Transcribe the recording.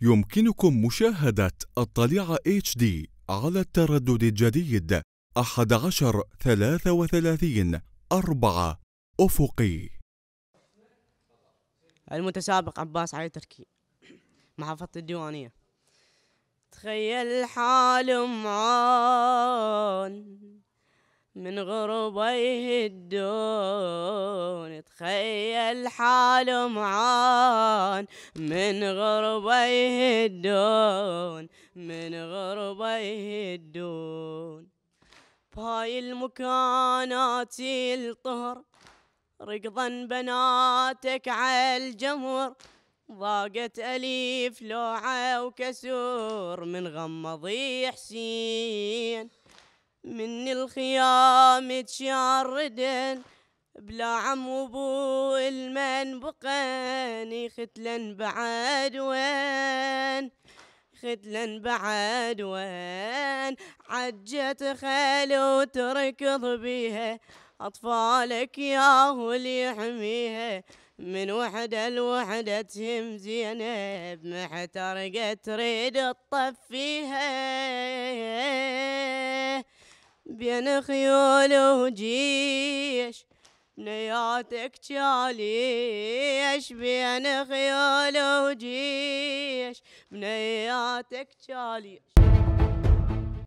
يمكنكم مشاهدة الطليعة HD على التردد الجديد 1133 4 أفقي المتسابق عباس علي تركي محافظة الديوانية تخيل حال معان من غربة يهدون تخيل حاله معان من غربة يهدون من غربة يهدون بهاي المكانات الطهر ركضا بناتك عالجمر ضاقت أليف لوعة وكسور من غمضي حسين من الخيام تشاردن بلا عم وبو المنبقين يختلن بعد وين ختلن بعد وين عجت خيل وتركض بيها أطفالك ياهو اللي يحميها من وحدة لوحدة تهم زينب محترقة تريد تطفيها بين خيول وجيش بنياتك تشاليش بين خيول وجيش بنياتك تشاليش